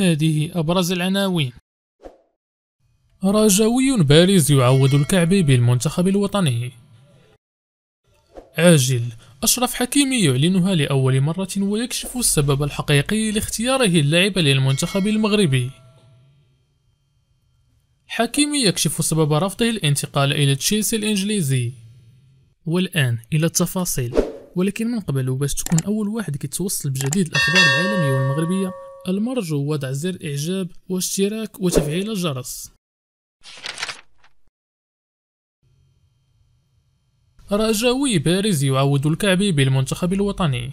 هذه أبرز العناوين رجوي بارز يعوض الكعبي بالمنتخب الوطني عاجل أشرف حكيمي يعلنها لأول مرة ويكشف السبب الحقيقي لاختياره اللاعب للمنتخب المغربي حكيمي يكشف سبب رفضه الانتقال إلى تشيلسي الإنجليزي والآن إلى التفاصيل ولكن من قبل باش تكون أول واحد كيتوصل بجديد الأخبار العالمية والمغربية المرجو وضع زر إعجاب واشتراك وتفعيل الجرس رجاوي بارز يعود الكعبي بالمنتخب الوطني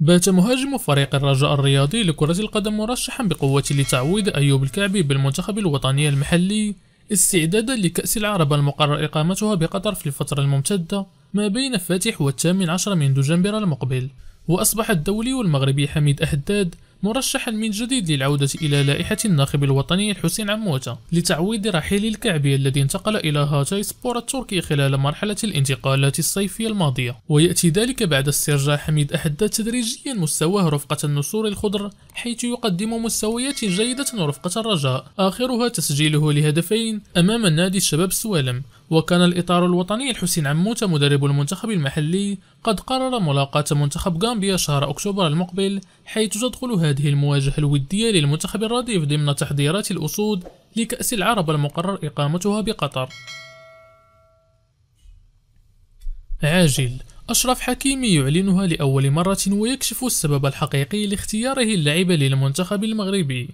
بات مهاجم فريق الرجاء الرياضي لكرة القدم مرشحا بقوة لتعويض أيوب الكعبي بالمنتخب الوطني المحلي استعدادا لكأس العرب المقرر إقامتها بقطر في الفترة الممتدة ما بين الفاتح والثامن عشر من دجنبر المقبل وأصبح الدولي المغربي حميد أحداد مرشحا من جديد للعودة إلى لائحة الناخب الوطني الحسين عموتة لتعويض رحيل الكعبي الذي انتقل إلى هاتاي سبور التركي خلال مرحلة الانتقالات الصيفية الماضية ويأتي ذلك بعد استرجاع حميد أحدى تدريجيا مستواه رفقة النسور الخضر حيث يقدم مستويات جيدة رفقة الرجاء آخرها تسجيله لهدفين أمام نادي الشباب سوالم وكان الإطار الوطني الحسين عموتة مدرب المنتخب المحلي قد قرر ملاقاة منتخب غامبيا شهر أكتوبر المقبل حيث تدخل هذه المواجهة الودية للمنتخب الرديف ضمن تحضيرات الأسود لكأس العرب المقرر إقامتها بقطر عاجل أشرف حكيمي يعلنها لأول مرة ويكشف السبب الحقيقي لاختياره اللعب للمنتخب المغربي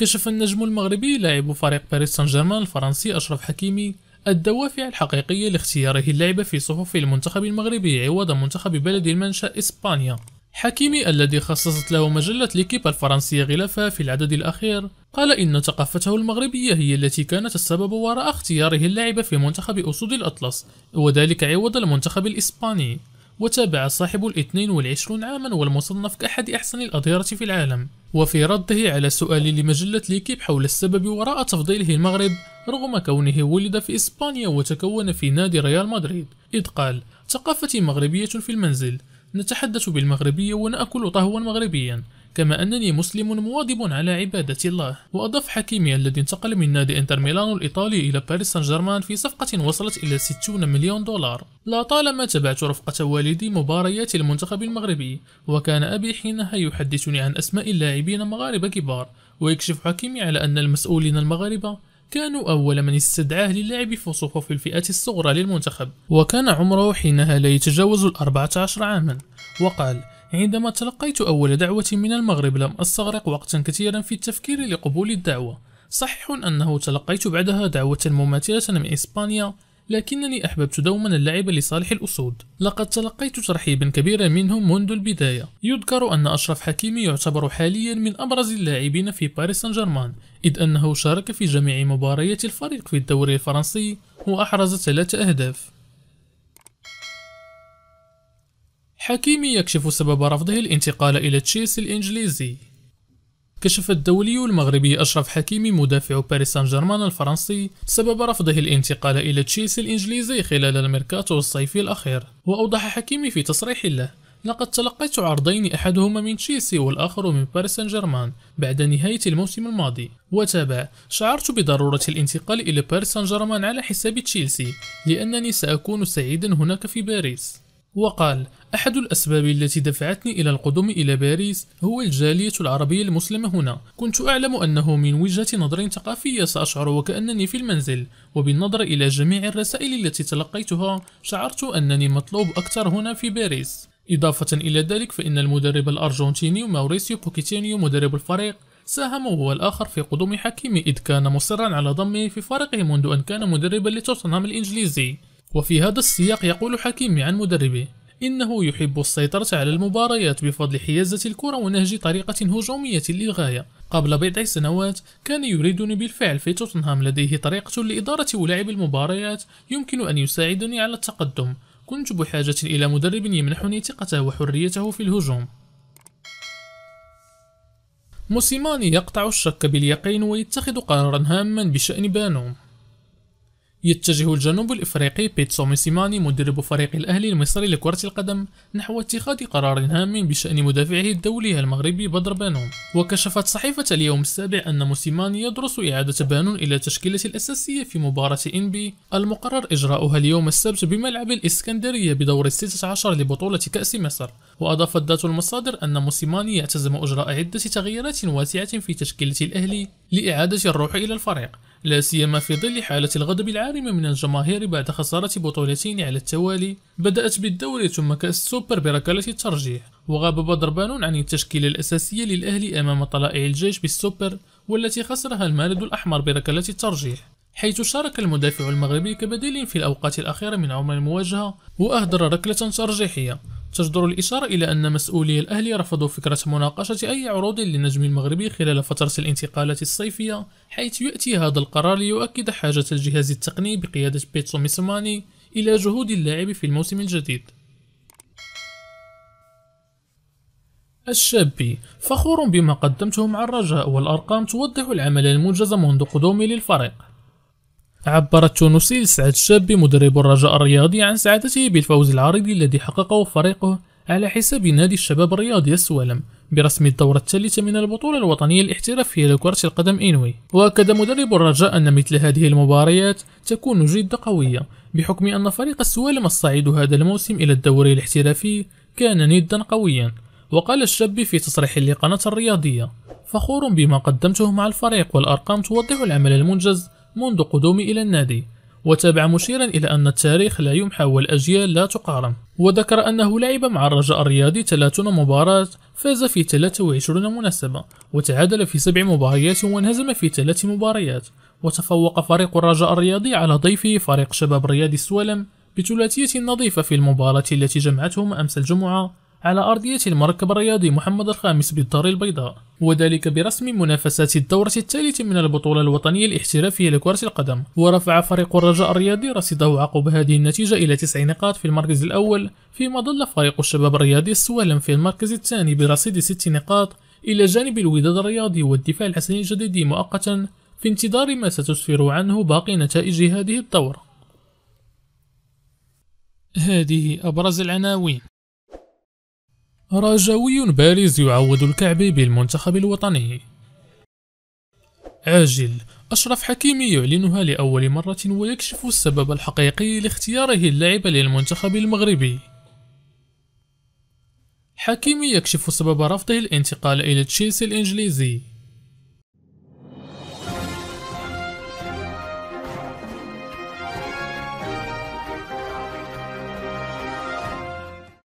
كشف النجم المغربي لاعب فريق باريس سان جيرمان الفرنسي أشرف حكيمي الدوافع الحقيقية لاختياره اللعب في صفوف المنتخب المغربي عوض منتخب بلد المنشأ إسبانيا حكيمي الذي خصصت له مجلة ليكيب الفرنسية غلافها في العدد الأخير قال إن ثقافته المغربية هي التي كانت السبب وراء اختياره اللعب في منتخب أسود الأطلس وذلك عوض المنتخب الإسباني وتابع صاحب الاثنين والعشرون عاما والمصنف كأحد أحسن الأظهرة في العالم وفي رده على سؤال لمجلة ليكيب حول السبب وراء تفضيله المغرب رغم كونه ولد في إسبانيا وتكون في نادي ريال مدريد إذ قال ثقافتي مغربية في المنزل نتحدث بالمغربية ونأكل طهوا مغربيا كما أنني مسلم مواظب على عبادة الله وأضاف حكيمي الذي انتقل من نادي انتر ميلانو الإيطالي إلى باريس سان جيرمان في صفقة وصلت إلى 60 مليون دولار لطالما تابعت رفقة والدي مباريات المنتخب المغربي وكان أبي حينها يحدثني عن أسماء اللاعبين مغاربة كبار ويكشف حكيمي على أن المسؤولين المغاربة كانوا أول من استدعاه للعب في صفوف الفئات الصغرى للمنتخب وكان عمره حينها لا يتجاوز الأربعة عشر عاما وقال عندما تلقيت أول دعوة من المغرب لم أستغرق وقتا كثيرا في التفكير لقبول الدعوة صحيح أنه تلقيت بعدها دعوة مماثلة من إسبانيا لكنني أحببت دوما اللعب لصالح الأسود لقد تلقيت ترحيبا كبيرا منهم منذ البداية يذكر أن أشرف حكيمي يعتبر حاليا من أبرز اللاعبين في باريس سان جيرمان إذ أنه شارك في جميع مباريات الفريق في الدوري الفرنسي وأحرز ثلاثة أهداف حكيمي يكشف سبب رفضه الانتقال إلى تشيلسي الإنجليزي كشف الدولي المغربي أشرف حكيمي مدافع باريس سان جيرمان الفرنسي سبب رفضه الانتقال إلى تشيلسي الإنجليزي خلال الميركاتو الصيفي الأخير وأوضح حكيمي في تصريح له لقد تلقيت عرضين أحدهما من تشيلسي والآخر من باريس سان جيرمان بعد نهاية الموسم الماضي وتابع شعرت بضرورة الانتقال إلى باريس سان جيرمان على حساب تشيلسي لأنني سأكون سعيدا هناك في باريس وقال أحد الأسباب التي دفعتني إلى القدوم إلى باريس هو الجالية العربية المسلمة هنا كنت أعلم أنه من وجهة نظر ثقافية سأشعر وكأنني في المنزل وبالنظر إلى جميع الرسائل التي تلقيتها شعرت أنني مطلوب أكثر هنا في باريس إضافة إلى ذلك فإن المدرب الأرجنتيني ماوريسيو بوكيتينيو مدرب الفريق ساهم هو الآخر في قدوم حكيمي إذ كان مصرا على ضمه في فريقه منذ أن كان مدربا لتوتنهام الإنجليزي وفي هذا السياق يقول حكيمي عن مدربه إنه يحب السيطرة على المباريات بفضل حيازة الكرة ونهج طريقة هجومية للغاية قبل بضع سنوات كان يريدني بالفعل في توتنهام لديه طريقة لإدارة ولعب المباريات يمكن أن يساعدني على التقدم كنت بحاجة إلى مدرب يمنحني ثقته وحريته في الهجوم موسيماني يقطع الشك باليقين ويتخذ قرارا هاما بشأن بانوم يتجه الجنوب الإفريقي بيتسو ميسيماني مدرب فريق الأهلي المصري لكرة القدم نحو اتخاذ قرار هام بشأن مدافعه الدولي المغربي بدر بانون وكشفت صحيفة اليوم السابع أن موسيماني يدرس إعادة بانون إلى تشكيلة الأساسية في مباراة إنبي المقرر إجراؤها اليوم السبت بملعب الإسكندرية بدور الستة عشر لبطولة كأس مصر وأضافت ذات المصادر أن موسيماني يعتزم إجراء عدة تغييرات واسعة في تشكيلة الأهلي لإعادة الروح إلى الفريق لا سيما في ظل حالة الغضب العارمة من الجماهير بعد خسارة بطولتين على التوالي بدأت بالدوري ثم كأس السوبر بركلة الترجيح وغاب بدربان عن التشكيلة الأساسية للأهلي أمام طلائع الجيش بالسوبر والتي خسرها المارد الأحمر بركلة الترجيح حيث شارك المدافع المغربي كبديل في الأوقات الأخيرة من عمر المواجهة وأهدر ركلة ترجيحية تجدر الإشارة إلى أن مسؤولي الأهلي رفضوا فكرة مناقشة أي عروض للنجم المغربي خلال فترة الانتقالات الصيفية حيث يأتي هذا القرار ليؤكد حاجة الجهاز التقني بقيادة بيتسو ميسماني إلى جهود اللاعب في الموسم الجديد الشابي فخور بما قدمته مع الرجاء والأرقام توضح العمل المنجز منذ قدومي للفريق عبر التونسي سعد الشابي مدرب الرجاء الرياضي عن سعادته بالفوز العريض الذي حققه فريقه على حساب نادي الشباب الرياضي السوالم برسم الدورة الثالثة من البطولة الوطنية الاحترافية لكرة القدم إنوي وأكد مدرب الرجاء أن مثل هذه المباريات تكون جد قوية بحكم أن فريق السوالم الصعيد هذا الموسم إلى الدوري الاحترافي كان ندا قويا وقال الشاب في تصريح لقناة الرياضية فخور بما قدمته مع الفريق والأرقام توضح العمل المنجز منذ قدومي إلى النادي وتابع مشيرا إلى أن التاريخ لا يمحى والأجيال لا تقارن وذكر أنه لعب مع الرجاء الرياضي 30 مباراة فاز في 23 مناسبة وتعادل في سبع مباريات وانهزم في ثلاث مباريات وتفوق فريق الرجاء الرياضي على ضيفه فريق شباب رياضي السوالم بثلاثية نظيفة في المباراة التي جمعتهم أمس الجمعة على أرضية المركب الرياضي محمد الخامس بالدار البيضاء وذلك برسم منافسات الدورة الثالثة من البطولة الوطنية الاحترافية لكرة القدم ورفع فريق الرجاء الرياضي رصيده عقب هذه النتيجة إلى تسع نقاط في المركز الأول فيما ظل فريق الشباب الرياضي السوالم في المركز الثاني برصيد ست نقاط إلى جانب الوداد الرياضي والدفاع الحسني الجديد مؤقتا في انتظار ما ستسفر عنه باقي نتائج هذه الدورة هذه أبرز العناوين رجاوي بارز يعوض الكعبي بالمنتخب الوطني عاجل أشرف حكيمي يعلنها لأول مرة ويكشف السبب الحقيقي لاختياره اللعب للمنتخب المغربي حكيمي يكشف سبب رفضه الانتقال إلى تشيلسي الإنجليزي